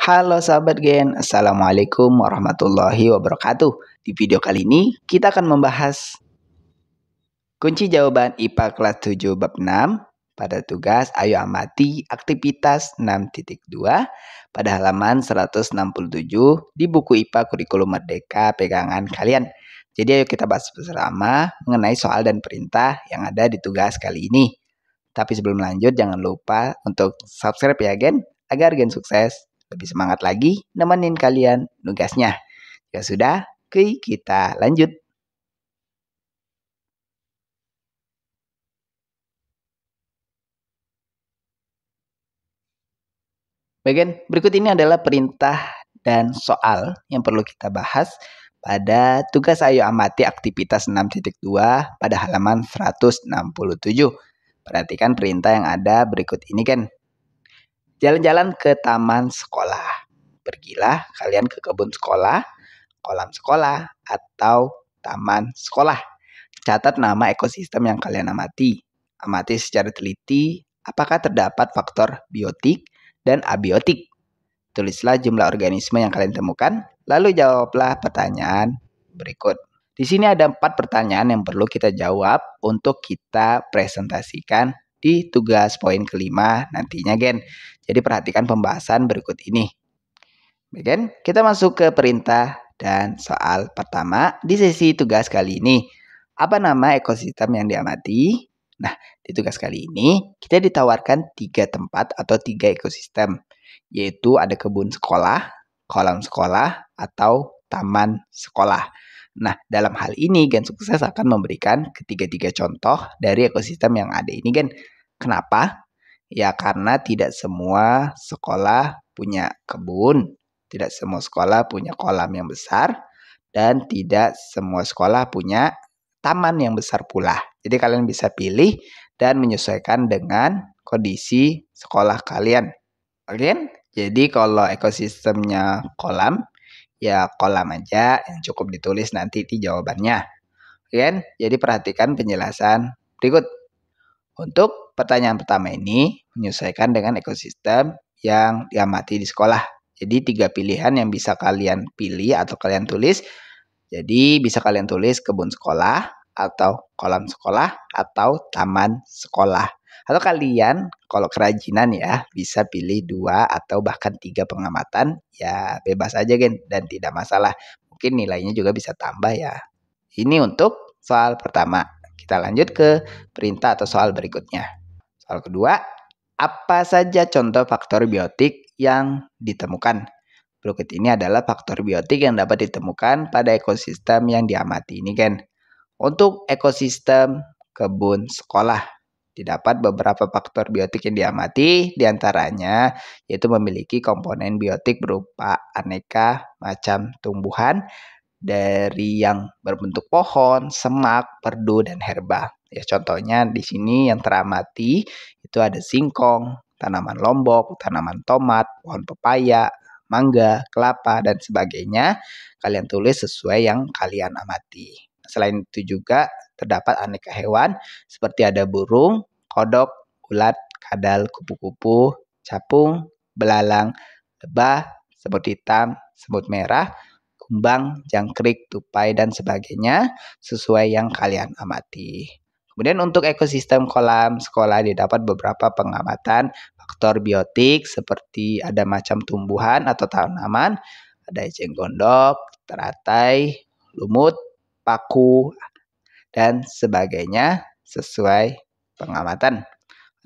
Halo sahabat Gen, Assalamualaikum warahmatullahi wabarakatuh Di video kali ini kita akan membahas Kunci jawaban IPA kelas 7 bab 6 Pada tugas ayo amati aktivitas 6.2 Pada halaman 167 di buku IPA Kurikulum Merdeka pegangan kalian Jadi ayo kita bahas bersama mengenai soal dan perintah yang ada di tugas kali ini tapi sebelum lanjut jangan lupa untuk subscribe ya Gen agar Gen sukses lebih semangat lagi nemenin kalian nugasnya. Jika sudah, oke kita lanjut. Bagian berikut ini adalah perintah dan soal yang perlu kita bahas pada tugas ayo amati aktivitas 6.2 pada halaman 167. Perhatikan perintah yang ada berikut ini kan jalan-jalan ke taman sekolah. Pergilah kalian ke kebun sekolah, kolam sekolah, atau taman sekolah. Catat nama ekosistem yang kalian amati. Amati secara teliti apakah terdapat faktor biotik dan abiotik. Tulislah jumlah organisme yang kalian temukan, lalu jawablah pertanyaan berikut. Di sini ada empat pertanyaan yang perlu kita jawab untuk kita presentasikan di tugas poin kelima nantinya gen. Jadi perhatikan pembahasan berikut ini. Baik gen, kita masuk ke perintah dan soal pertama di sesi tugas kali ini. Apa nama ekosistem yang diamati? Nah, di tugas kali ini kita ditawarkan tiga tempat atau tiga ekosistem, yaitu ada kebun sekolah, kolam sekolah, atau taman sekolah. Nah, dalam hal ini Gen Sukses akan memberikan ketiga-tiga contoh dari ekosistem yang ada ini Gen. Kenapa? Ya karena tidak semua sekolah punya kebun, tidak semua sekolah punya kolam yang besar, dan tidak semua sekolah punya taman yang besar pula. Jadi kalian bisa pilih dan menyesuaikan dengan kondisi sekolah kalian. Oke? Jadi kalau ekosistemnya kolam, ya kolam aja yang cukup ditulis nanti di jawabannya. Oke, kan? jadi perhatikan penjelasan berikut. Untuk pertanyaan pertama ini menyesuaikan dengan ekosistem yang diamati di sekolah. Jadi tiga pilihan yang bisa kalian pilih atau kalian tulis. Jadi bisa kalian tulis kebun sekolah atau kolam sekolah atau taman sekolah. Atau kalian kalau kerajinan ya bisa pilih dua atau bahkan tiga pengamatan ya bebas aja gen dan tidak masalah. Mungkin nilainya juga bisa tambah ya. Ini untuk soal pertama. Kita lanjut ke perintah atau soal berikutnya. Soal kedua, apa saja contoh faktor biotik yang ditemukan berikut ini adalah faktor biotik yang dapat ditemukan pada ekosistem yang diamati ini, gen Untuk ekosistem kebun sekolah, Didapat beberapa faktor biotik yang diamati, diantaranya yaitu memiliki komponen biotik berupa aneka macam tumbuhan dari yang berbentuk pohon, semak, perdu, dan herba. Ya contohnya di sini yang teramati itu ada singkong, tanaman lombok, tanaman tomat, pohon pepaya, mangga, kelapa, dan sebagainya. Kalian tulis sesuai yang kalian amati. Selain itu juga terdapat aneka hewan seperti ada burung, kodok, ulat, kadal, kupu-kupu, capung, belalang, lebah, semut hitam, semut merah, kumbang, jangkrik, tupai, dan sebagainya sesuai yang kalian amati. Kemudian untuk ekosistem kolam sekolah didapat beberapa pengamatan faktor biotik seperti ada macam tumbuhan atau tanaman, ada eceng gondok, teratai, lumut, paku, dan sebagainya sesuai pengamatan.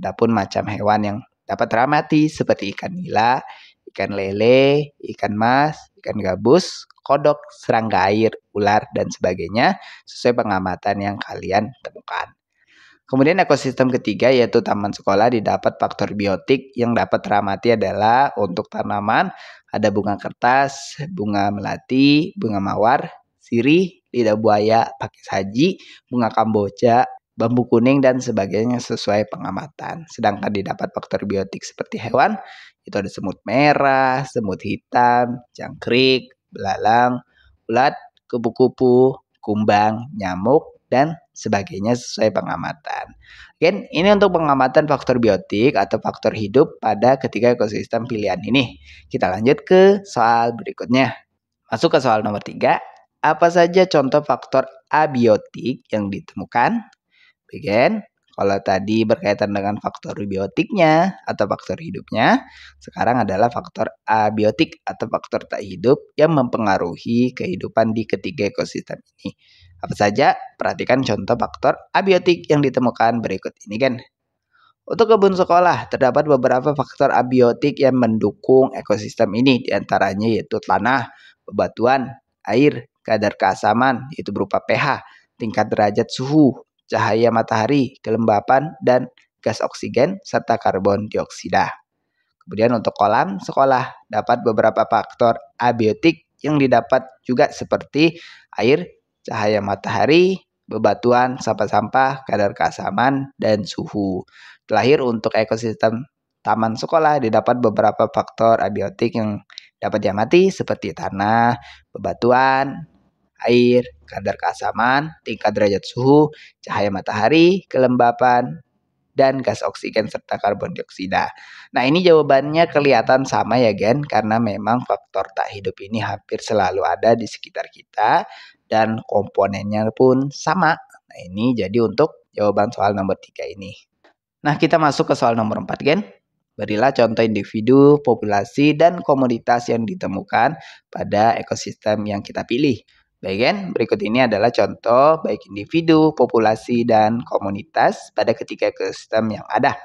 Adapun macam hewan yang dapat teramati seperti ikan nila, ikan lele, ikan mas, ikan gabus, kodok, serangga air, ular, dan sebagainya sesuai pengamatan yang kalian temukan. Kemudian ekosistem ketiga yaitu taman sekolah didapat faktor biotik yang dapat teramati adalah untuk tanaman ada bunga kertas, bunga melati, bunga mawar, sirih, lidah buaya, pakai saji, bunga kamboja, bambu kuning dan sebagainya sesuai pengamatan. Sedangkan didapat faktor biotik seperti hewan itu ada semut merah, semut hitam, jangkrik, belalang, ulat, kupu-kupu, kumbang, nyamuk, dan sebagainya sesuai pengamatan. Oke, ini untuk pengamatan faktor biotik atau faktor hidup pada ketiga ekosistem pilihan ini. Kita lanjut ke soal berikutnya. Masuk ke soal nomor tiga apa saja contoh faktor abiotik yang ditemukan? Begin. Kalau tadi berkaitan dengan faktor biotiknya atau faktor hidupnya, sekarang adalah faktor abiotik atau faktor tak hidup yang mempengaruhi kehidupan di ketiga ekosistem ini. Apa saja? Perhatikan contoh faktor abiotik yang ditemukan berikut ini kan. Untuk kebun sekolah, terdapat beberapa faktor abiotik yang mendukung ekosistem ini, diantaranya yaitu tanah, bebatuan, air, kadar keasaman yaitu berupa pH, tingkat derajat suhu, cahaya matahari, kelembapan, dan gas oksigen serta karbon dioksida. Kemudian untuk kolam sekolah dapat beberapa faktor abiotik yang didapat juga seperti air, cahaya matahari, bebatuan, sampah-sampah, kadar keasaman, dan suhu. Terakhir untuk ekosistem taman sekolah didapat beberapa faktor abiotik yang dapat diamati seperti tanah, bebatuan, air, kadar keasaman, tingkat derajat suhu, cahaya matahari, kelembapan, dan gas oksigen serta karbon dioksida. Nah ini jawabannya kelihatan sama ya Gen karena memang faktor tak hidup ini hampir selalu ada di sekitar kita dan komponennya pun sama. Nah ini jadi untuk jawaban soal nomor 3 ini. Nah kita masuk ke soal nomor 4 Gen. Berilah contoh individu, populasi, dan komoditas yang ditemukan pada ekosistem yang kita pilih. Baik kan? berikut ini adalah contoh baik individu, populasi, dan komunitas pada ketiga ekosistem yang ada.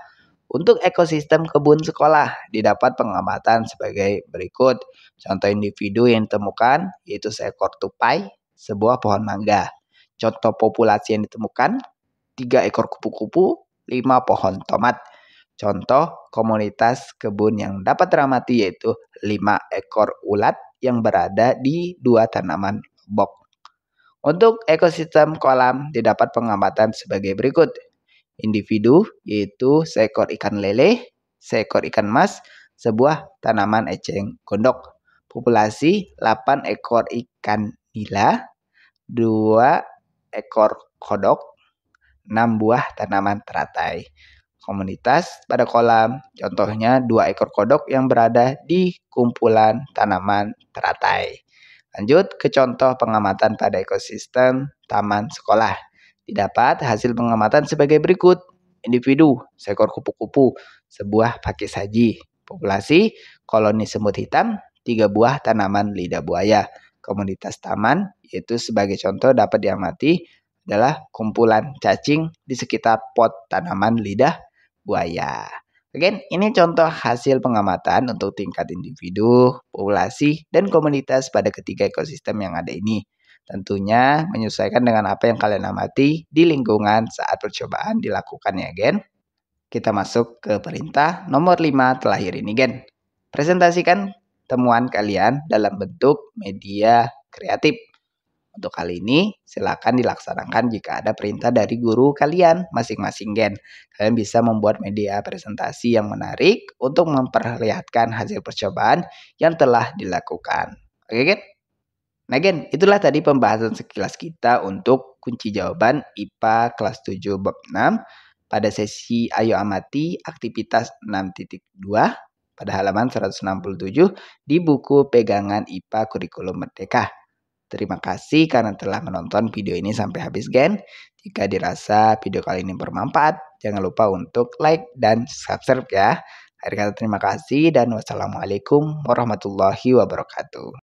Untuk ekosistem kebun sekolah didapat pengamatan sebagai berikut. Contoh individu yang ditemukan yaitu seekor tupai, sebuah pohon mangga. Contoh populasi yang ditemukan, tiga ekor kupu-kupu, lima pohon tomat. Contoh komunitas kebun yang dapat teramati yaitu lima ekor ulat yang berada di dua tanaman box. Untuk ekosistem kolam didapat pengamatan sebagai berikut. Individu yaitu seekor ikan lele, seekor ikan mas, sebuah tanaman eceng gondok. Populasi 8 ekor ikan nila, 2 ekor kodok, 6 buah tanaman teratai. Komunitas pada kolam, contohnya dua ekor kodok yang berada di kumpulan tanaman teratai. Lanjut ke contoh pengamatan pada ekosistem taman sekolah. Didapat hasil pengamatan sebagai berikut. Individu, seekor kupu-kupu, sebuah pakai saji, populasi, koloni semut hitam, tiga buah tanaman lidah buaya. Komunitas taman, yaitu sebagai contoh dapat diamati adalah kumpulan cacing di sekitar pot tanaman lidah buaya. Again, ini contoh hasil pengamatan untuk tingkat individu, populasi, dan komunitas pada ketiga ekosistem yang ada ini. Tentunya menyesuaikan dengan apa yang kalian amati di lingkungan saat percobaan dilakukan ya, Gen. Kita masuk ke perintah nomor 5 terakhir ini, Gen. Presentasikan temuan kalian dalam bentuk media kreatif. Untuk kali ini, silakan dilaksanakan jika ada perintah dari guru kalian masing-masing gen. Kalian bisa membuat media presentasi yang menarik untuk memperlihatkan hasil percobaan yang telah dilakukan. Oke, gen? Nah, Gen, itulah tadi pembahasan sekilas kita untuk kunci jawaban IPA kelas 7 bab 6 pada sesi Ayo Amati aktivitas 6.2 pada halaman 167 di buku Pegangan IPA Kurikulum Merdeka. Terima kasih karena telah menonton video ini sampai habis gen. Jika dirasa video kali ini bermanfaat, jangan lupa untuk like dan subscribe ya. Akhir kata terima kasih dan wassalamualaikum warahmatullahi wabarakatuh.